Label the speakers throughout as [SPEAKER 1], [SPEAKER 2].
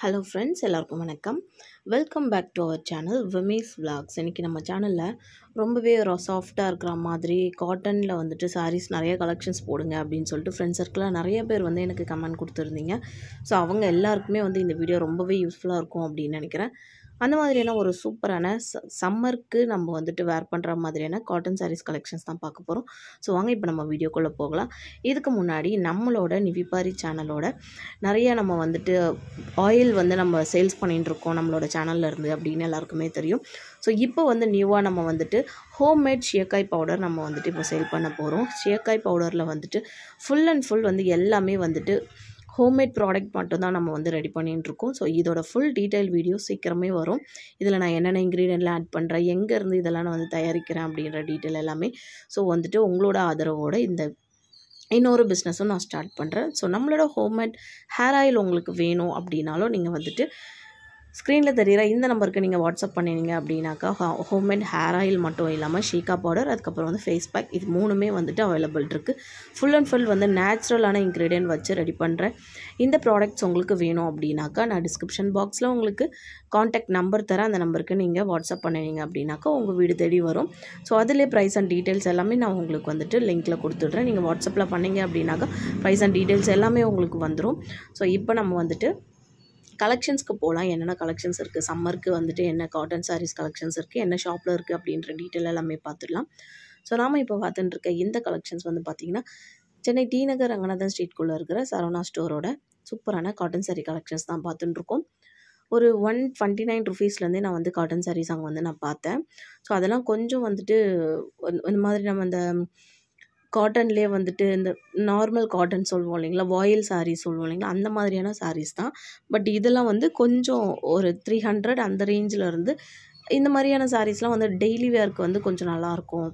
[SPEAKER 1] hello friends எல்லாருக்கும் வணக்கம் welcome back to our channel விமேஸ் விலாக்ஸ் இன்றைக்கி நம்ம சேனலில் ரொம்பவே சாஃப்டாக இருக்கிற மாதிரி காட்டனில் வந்துட்டு சாரீஸ் நிறைய கலெக்ஷன்ஸ் போடுங்க அப்படின்னு சொல்லிட்டு ஃப்ரெண்ட்ஸ் சர்க்கிளாக நிறைய பேர் வந்து எனக்கு கமெண்ட் கொடுத்துருந்தீங்க ஸோ அவங்க எல்லாருக்குமே வந்து இந்த வீடியோ ரொம்பவே யூஸ்ஃபுல்லாக இருக்கும் அப்படின்னு நினைக்கிறேன் அந்த மாதிரியான ஒரு சூப்பரான சம்மருக்கு நம்ம வந்துட்டு வேர் பண்ணுற மாதிரியான காட்டன் சாரீஸ் கலெக்ஷன்ஸ் தான் பார்க்க போகிறோம் ஸோ வாங்க இப்போ நம்ம வீடியோக்குள்ளே போகலாம் இதுக்கு முன்னாடி நம்மளோட நிவிபாரி சேனலோட நிறைய நம்ம வந்துட்டு ஆயில் வந்து நம்ம சேல்ஸ் இருக்கோம் நம்மளோட சேனலில் இருந்து அப்படின்னு எல்லாருக்குமே தெரியும் ஸோ இப்போ வந்து நியூவாக நம்ம வந்துட்டு ஹோம்மேட் ஷியக்காய் பவுடர் நம்ம வந்துட்டு இப்போ சேல் பண்ண போகிறோம் ஷியக்காய் பவுடரில் வந்துட்டு ஃபுல் அண்ட் ஃபுல் வந்து எல்லாமே வந்துட்டு ஹோம்மேட் ப்ராடக்ட் மட்டும்தான் நம்ம வந்து ரெடி இருக்கோம் ஸோ இதோட ஃபுல் டீட்டெயில் வீடியோ சீக்கிரமே வரும் இதில் நான் என்னென்ன இன்க்ரீடியண்ட்லாம் ஆட் பண்ணுறேன் எங்கேருந்து இதெல்லாம் நான் வந்து தயாரிக்கிறேன் அப்படின்ற டீட்டெயில் எல்லாமே ஸோ வந்துட்டு உங்களோட ஆதரவோடு இந்த இன்னொரு பிஸ்னஸும் நான் ஸ்டார்ட் பண்ணுறேன் ஸோ நம்மளோட ஹோம்மேட் ஹேர் ஆயில் உங்களுக்கு வேணும் அப்படின்னாலும் நீங்கள் வந்துட்டு ஸ்க்ரீனில் தெரிகிற இந்த நம்பருக்கு நீங்கள் வாட்ஸ்அப் பண்ணினீங்க அப்படின்னாக்கா ஹோம்மேட் ஹேர் ஆயில் மட்டும் இல்லாமல் ஷீகா பவுடர் அதுக்கப்புறம் வந்து ஃபேஸ் பேக் இது மூணுமே வந்துட்டு அவைலபிள் இருக்குது ஃபுல் அண்ட் ஃபுல் வந்து நேச்சுரலான இன்க்ரீடியன்ட் வச்சு ரெடி பண்ணுறேன் இந்த ப்ராடக்ட்ஸ் உங்களுக்கு வேணும் அப்படின்னாக்கா நான் டிஸ்கிரிப்ஷன் பாக்ஸில் உங்களுக்கு காண்டாக்ட் நம்பர் தரேன் அந்த நம்பருக்கு நீங்கள் வாட்ஸ்அப் பண்ணினீங்க அப்படின்னாக்கா உங்கள் வீடு தேடி வரும் ஸோ அதிலே ப்ரைஸ் அண்ட் டீட்டெயில்ஸ் எல்லாமே நான் உங்களுக்கு வந்துட்டு லிங்க்கில் கொடுத்துட்றேன் நீங்கள் வாட்ஸ்அப்பில் பண்ணிங்க அப்படின்னாக்கா ப்ரைஸ் அண்ட் டீட்டெயில்ஸ் எல்லாமே உங்களுக்கு வந்துடும் ஸோ இப்போ நம்ம வந்துட்டு கலெக்ஷன்ஸ்க்கு போகலாம் என்னென்ன கலெக்ஷன்ஸ் இருக்குது சம்மருக்கு வந்துட்டு என்ன காட்டன் சாரீஸ் கலெக்ஷன்ஸ் இருக்குது என்ன ஷாப்பில் இருக்குது அப்படின்ற டீட்டெயில் எல்லாமே பார்த்துடலாம் ஸோ நாம் இப்போ பார்த்துட்டுருக்க இந்த கலெக்ஷன்ஸ் வந்து பார்த்திங்கன்னா சென்னை டி நகர் ரங்கநாதன் ஸ்ட்ரீட்குள்ளே இருக்கிற சரவணா ஸ்டோரோட சூப்பரான காட்டன் சாரீ கலெக்ஷன்ஸ் தான் பார்த்துட்டுருக்கோம் ஒரு ஒன் டுவெண்ட்டி நைன் ருபீஸ்லேருந்தே நான் வந்து காட்டன் சாரீஸ் அங்கே வந்து நான் பார்த்தேன் ஸோ அதெல்லாம் கொஞ்சம் வந்துட்டு இந்த மாதிரி நம்ம அந்த காட்டன்லேயே வந்துட்டு இந்த நார்மல் காட்டன் சொல்லுவோம் இல்லைங்களா வாயில் சாரீஸ் சொல்லுவோம் இல்லைங்களா அந்த மாதிரியான சாரீஸ் தான் பட் இதெல்லாம் வந்து கொஞ்சம் ஒரு த்ரீ ஹண்ட்ரட் அந்த ரேஞ்சில் இருந்து இந்த மாதிரியான சாரீஸ்லாம் வந்து டெய்லி வேர்க்கு வந்து கொஞ்சம் நல்லாயிருக்கும்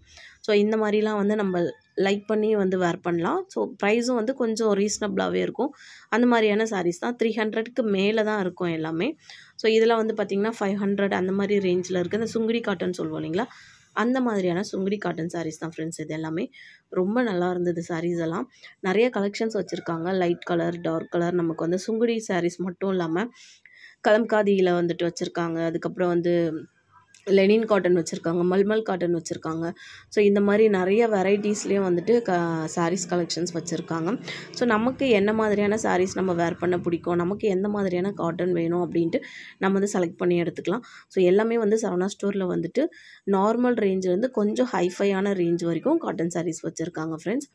[SPEAKER 1] ஸோ இந்த மாதிரிலாம் வந்து நம்ம லைக் பண்ணி வந்து வேர் பண்ணலாம் ஸோ ப்ரைஸும் வந்து கொஞ்சம் ரீசனபிளாகவே இருக்கும் அந்த மாதிரியான சாரீஸ் தான் த்ரீ ஹண்ட்ரட்க்கு மேலே தான் இருக்கும் எல்லாமே ஸோ இதெல்லாம் வந்து பார்த்திங்கன்னா ஃபைவ் ஹண்ட்ரட் அந்த மாதிரி ரேஞ்சில் இருக்குது இந்த சுங்குடி காட்டன் சொல்லுவோம் இல்லைங்களா அந்த மாதிரியான சுங்குடி காட்டன் சாரீஸ் தான் ஃப்ரெண்ட்ஸ் இது எல்லாமே ரொம்ப நல்லா இருந்தது சாரீஸ் எல்லாம் நிறைய கலெக்ஷன்ஸ் வச்சுருக்காங்க லைட் கலர் டார்க் கலர் நமக்கு வந்து சுங்குடி சாரீஸ் மட்டும் இல்லாமல் கலம்காதியில் வந்துட்டு வச்சுருக்காங்க அதுக்கப்புறம் வந்து லெனின் காட்டன் வச்சுருக்காங்க மல்மல் காட்டன் வச்சுருக்காங்க ஸோ இந்த மாதிரி நிறைய வெரைட்டிஸ்லேயும் வந்துட்டு க சாரீஸ் கலெக்ஷன்ஸ் வச்சுருக்காங்க ஸோ நமக்கு என்ன மாதிரியான சாரீஸ் நம்ம வேர் பண்ண பிடிக்கும் நமக்கு எந்த மாதிரியான காட்டன் வேணும் அப்படின்ட்டு நம்ம வந்து செலக்ட் பண்ணி எடுத்துக்கலாம் ஸோ எல்லாமே வந்து சரவணா ஸ்டோரில் வந்துட்டு நார்மல் ரேஞ்சிலேருந்து கொஞ்சம் ஹைஃபையான ரேஞ்ச் வரைக்கும் காட்டன் சாரீஸ் வச்சுருக்காங்க ஃப்ரெண்ட்ஸ்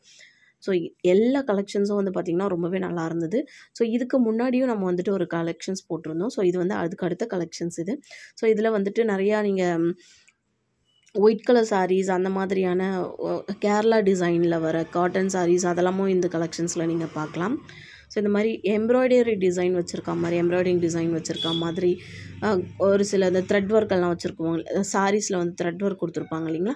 [SPEAKER 1] ஸோ எல்லா கலெக்ஷன்ஸும் வந்து பார்த்திங்கன்னா ரொம்பவே நல்லா இருந்தது ஸோ இதுக்கு முன்னாடியும் நம்ம வந்துட்டு ஒரு கலெக்ஷன்ஸ் போட்டிருந்தோம் ஸோ இது வந்து அதுக்கு அடுத்த கலெக்ஷன்ஸ் இது ஸோ இதில் வந்துட்டு நிறையா நீங்கள் ஒயிட் கலர் சாரீஸ் அந்த மாதிரியான கேரளா டிசைனில் வர காட்டன் சாரீஸ் அதெல்லாமும் இந்த கலெக்ஷன்ஸில் நீங்கள் பார்க்கலாம் ஸோ இந்த மாதிரி எம்ப்ராய்டரி டிசைன் வச்சுருக்க மாதிரி எம்ப்ராய்டரிங் டிசைன் வச்சுருக்க மாதிரி ஒரு சில இந்த த்ரெட் ஒர்க்கெல்லாம் வச்சுருக்குவாங்க சாரீஸில் வந்து த்ரெட் ஒர்க் கொடுத்துருப்பாங்க இல்லைங்களா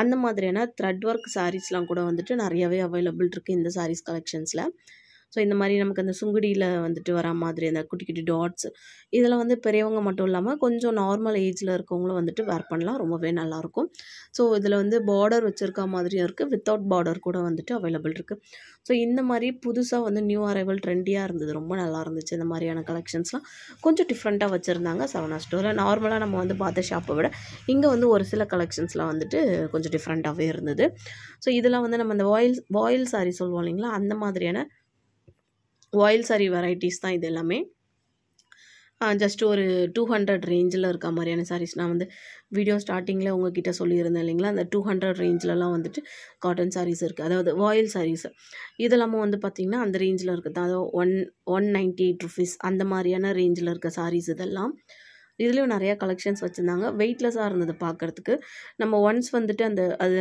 [SPEAKER 1] அந்த மாதிரியான த்ரெட் ஒர்க் சாரீஸ்லாம் கூட வந்துட்டு நிறையவே அவைலபிள் இருக்குது இந்த சாரீஸ் கலெக்ஷன்ஸில் ஸோ இந்த மாதிரி நமக்கு அந்த சுங்குடியில் வந்துட்டு வர மாதிரி அந்த குட்டி குட்டி டாட்ஸ் இதில் வந்து பெரியவங்க மட்டும் இல்லாமல் கொஞ்சம் நார்மல் ஏஜில் இருக்கவங்களும் வந்துட்டு வேர் பண்ணலாம் ரொம்பவே நல்லாயிருக்கும் ஸோ இதில் வந்து பார்டர் வச்சுருக்க மாதிரியும் இருக்குது வித்தவுட் பார்டர் கூட வந்துட்டு அவைலபிள் இருக்குது ஸோ இந்த மாதிரி புதுசாக வந்து நியூ அரைவல் ட்ரெண்டியாக இருந்தது ரொம்ப நல்லா இருந்துச்சு இந்த மாதிரியான கலெக்ஷன்ஸ்லாம் கொஞ்சம் டிஃப்ரெண்ட்டாக வச்சுருந்தாங்க சவனா ஸ்டோரில் நார்மலாக நம்ம வந்து பார்த்த ஷாப்பை விட இங்கே வந்து ஒரு சில கலெக்ஷன்ஸ்லாம் வந்துட்டு கொஞ்சம் டிஃப்ரெண்ட்டாகவே இருந்தது ஸோ இதெல்லாம் வந்து நம்ம இந்த வாயில் வாயில் சாரி சொல்லுவோம் இல்லைங்களா அந்த மாதிரியான ஒயில் சாரி வெரைட்டிஸ் தான் இது எல்லாமே ஜஸ்ட் ஒரு டூ ஹண்ட்ரட் ரேஞ்சில் இருக்க மாதிரியான சாரீஸ் நான் வந்து வீடியோ ஸ்டார்டிங்கில் உங்ககிட்ட சொல்லியிருந்தேன் இல்லைங்களா அந்த டூ ஹண்ட்ரட் ரேஞ்சிலலாம் வந்துட்டு காட்டன் சாரீஸ் இருக்குது அதாவது வாயில் சாரீஸ் இதெல்லாமும் வந்து பார்த்திங்கன்னா அந்த ரேஞ்சில் இருக்குது அதாவது one one ninety eight rupees அந்த மாதிரியான ரேஞ்சில் இருக்க சாரீஸ் இதெல்லாம் இதுலேயும் நிறையா கலெக்ஷன்ஸ் வச்சுருந்தாங்க வெயிட்லெஸ்ஸாக இருந்தது பார்க்குறதுக்கு நம்ம ஒன்ஸ் வந்துட்டு அந்த அது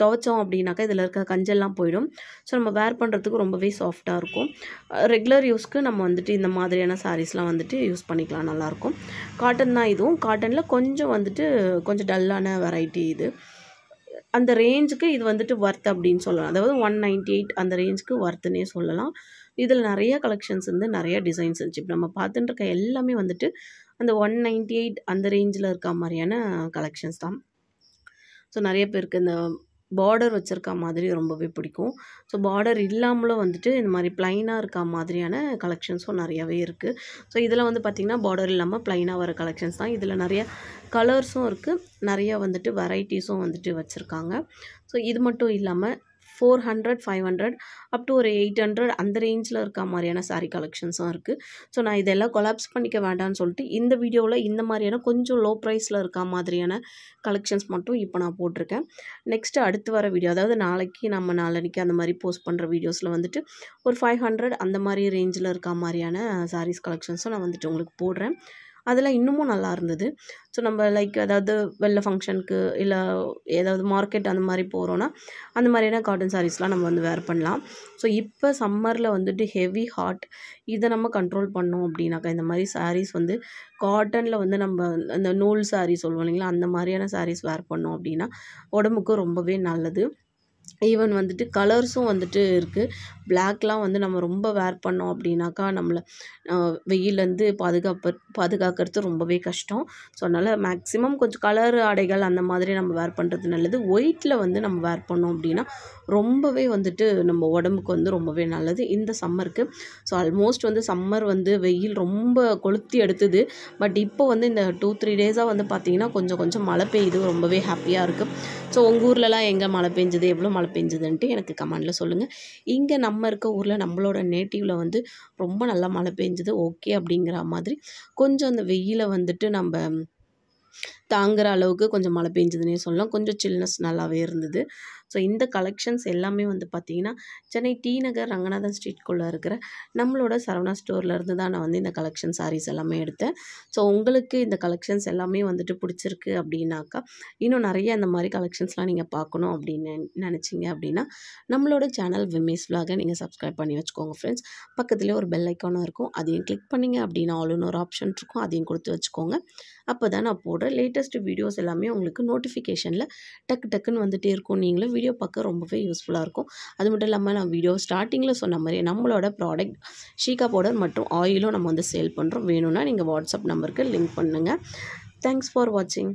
[SPEAKER 1] துவைச்சோம் அப்படின்னாக்கா இதில் இருக்க கஞ்செல்லாம் போயிடும் ஸோ நம்ம வேர் பண்ணுறதுக்கு ரொம்பவே சாஃப்டாக இருக்கும் ரெகுலர் யூஸ்க்கு நம்ம வந்துட்டு இந்த மாதிரியான சாரீஸ்லாம் வந்துட்டு யூஸ் பண்ணிக்கலாம் நல்லாயிருக்கும் காட்டன் தான் இதுவும் காட்டனில் கொஞ்சம் வந்துட்டு கொஞ்சம் டல்லான வெரைட்டி இது அந்த ரேஞ்சுக்கு இது வந்துட்டு ஒர்த் அப்படின்னு சொல்லலாம் அதாவது ஒன் நைன்டி எயிட் அந்த ரேஞ்சுக்கு ஒர்த்துனே சொல்லலாம் இதில் நிறைய கலெக்ஷன்ஸ் இருந்து நிறைய டிசைன்ஸ் இருந்துச்சு இப்போ நம்ம பார்த்துட்டு இருக்க எல்லாமே வந்துட்டு அந்த ஒன் நைன்டி எயிட் அந்த ரேஞ்சில் இருக்க மாதிரியான கலெக்ஷன்ஸ் தான் ஸோ நிறைய பேருக்கு இந்த பார்டர் வச்சுருக்க மாதிரி ரொம்பவே பிடிக்கும் ஸோ பார்டர் இல்லாமலும் வந்துட்டு இந்த மாதிரி ப்ளைனாக இருக்க மாதிரியான கலெக்ஷன்ஸும் நிறையாவே இருக்குது ஸோ இதில் வந்து பார்த்திங்கன்னா பார்டர் இல்லாமல் ப்ளைனாக வர கலெக்ஷன்ஸ் தான் இதில் நிறைய கலர்ஸும் இருக்குது நிறைய வந்துட்டு வெரைட்டிஸும் வந்துட்டு வச்சுருக்காங்க ஸோ இது மட்டும் இல்லாமல் four hundred five hundred up to ஒரு எயிட் ஹண்ட்ரட் அந்த ரேஞ்சில் இருக்க மாதிரியான சாரி கலெக்ஷன்ஸும் இருக்குது ஸோ நான் இதெல்லாம் கொலாப்ஸ் பண்ணிக்க வேண்டாம்னு சொல்லிட்டு இந்த வீடியோவில் இந்த மாதிரியான கொஞ்சம் லோ ப்ரைஸில் இருக்க மாதிரியான கலெக்ஷன்ஸ் மட்டும் இப்போ நான் போட்டிருக்கேன் நெக்ஸ்ட்டு அடுத்து வர வீடியோ அதாவது நாளைக்கு நம்ம நாளன்னைக்கு அந்த மாதிரி போஸ்ட் பண்ணுற வீடியோஸில் வந்துட்டு ஒரு ஃபைவ் ஹண்ட்ரட் அந்த மாதிரி ரேஞ்சில் இருக்க மாதிரியான சாரீஸ் கலெக்ஷன்ஸும் நான் வந்துட்டு உங்களுக்கு போடுறேன் அதெல்லாம் இன்னமும் நல்லா இருந்தது ஸோ நம்ம லைக் ஏதாவது வெளில ஃபங்க்ஷனுக்கு இல்லை ஏதாவது மார்க்கெட் அந்த மாதிரி போகிறோன்னா அந்த மாதிரியான காட்டன் சாரீஸ்லாம் நம்ம வந்து வேர் பண்ணலாம் ஸோ இப்போ சம்மரில் வந்துட்டு ஹெவி ஹாட் இதை நம்ம கண்ட்ரோல் பண்ணோம் அப்படின்னாக்கா இந்த மாதிரி சாரீஸ் வந்து காட்டனில் வந்து நம்ம அந்த நூல் சாரீஸ் சொல்லுவோம் இல்லைங்களா அந்த மாதிரியான சாரீஸ் வேர் பண்ணோம் அப்படின்னா உடம்புக்கு ரொம்பவே நல்லது ஈவன் வந்துட்டு கலர்ஸும் வந்துட்டு இருக்குது பிளாக்லாம் வந்து நம்ம ரொம்ப வேர் பண்ணோம் அப்படின்னாக்கா நம்மளை வெயிலேருந்து பாதுகாப்பு பாதுகாக்கிறது ரொம்பவே கஷ்டம் ஸோ அதனால் மேக்ஸிமம் கொஞ்சம் கலர் ஆடைகள் அந்த மாதிரி நம்ம வேர் பண்ணுறது நல்லது ஒயிட்டில் வந்து நம்ம வேர் பண்ணோம் அப்படின்னா ரொம்பவே வந்துட்டு நம்ம உடம்புக்கு வந்து ரொம்பவே நல்லது இந்த சம்மருக்கு ஸோ ஆல்மோஸ்ட் வந்து சம்மர் வந்து வெயில் ரொம்ப கொளுத்தி எடுத்தது பட் இப்போ வந்து இந்த டூ த்ரீ டேஸாக வந்து பார்த்திங்கன்னா கொஞ்சம் கொஞ்சம் மழை பெய்யுது ரொம்பவே ஹாப்பியாக இருக்குது ஸோ உங்கள் ஊர்லலாம் எங்கே மழை பெஞ்சது எவ்வளோ மழை மழை பெஞ்சுதுன்ட்டு எனக்கு கமெண்டில் சொல்லுங்கள் இங்கே நம்ம இருக்க ஊரில் நம்மளோட நேட்டிவில் வந்து ரொம்ப நல்லா மழை பெஞ்சுது ஓகே அப்படிங்கிற மாதிரி கொஞ்சம் அந்த வெயிலை வந்துட்டு நம்ம தாங்குகிற அளவுக்கு கொஞ்சம் மழை பெஞ்சதுன்னே சொல்லலாம் கொஞ்சம் சில்னஸ் நல்லாவே இருந்தது ஸோ இந்த கலெக்ஷன்ஸ் எல்லாமே வந்து பார்த்திங்கன்னா சென்னை டி நகர் ரங்கநாதன் ஸ்ட்ரீட்குள்ளே இருக்கிற நம்மளோட சரவணா ஸ்டோர்லேருந்து தான் நான் வந்து இந்த கலெக்ஷன் சாரீஸ் எல்லாமே எடுத்தேன் ஸோ உங்களுக்கு இந்த கலெக்ஷன்ஸ் எல்லாமே வந்துட்டு பிடிச்சிருக்கு அப்படின்னாக்கா இன்னும் நிறைய இந்த மாதிரி கலெக்ஷன்ஸ்லாம் நீங்கள் பார்க்கணும் அப்படின்னு நினச்சிங்க அப்படின்னா நம்மளோட சேனல் விமேஸ் விலாகை நீங்கள் சப்ஸ்கிரைப் பண்ணி வச்சுக்கோங்க ஃப்ரெண்ட்ஸ் பக்கத்துலேயே ஒரு பெல் ஐக்கானும் இருக்கும் அதையும் கிளிக் பண்ணிங்க அப்படின்னா ஆளுன்னு ஒரு ஆப்ஷன் இருக்கும் அதையும் கொடுத்து வச்சுக்கோங்க அப்போ தான் நான் போடுற லேட்டஸ்ட் வீடியோஸ் எல்லாமே உங்களுக்கு நோட்டிஃபிகேஷனில் டக்கு டக்குன்னு வந்துகிட்டே இருக்கும் நீங்களும் வீடியோ பார்க்க ரொம்பவே யூஸ்ஃபுல்லாக இருக்கும் அது மட்டும் இல்லாமல் நான் வீடியோ ஸ்டார்டிங்கில் சொன்ன மாதிரி நம்மளோட ப்ராடக்ட் ஷீகா பவுடர் மற்றும் ஆயிலும் நம்ம வந்து சேல் பண்ணுறோம் வேணும்னா நீங்கள் வாட்ஸ்அப் நம்பருக்கு லிங்க் பண்ணுங்கள் தேங்க்ஸ் ஃபார் வாட்சிங்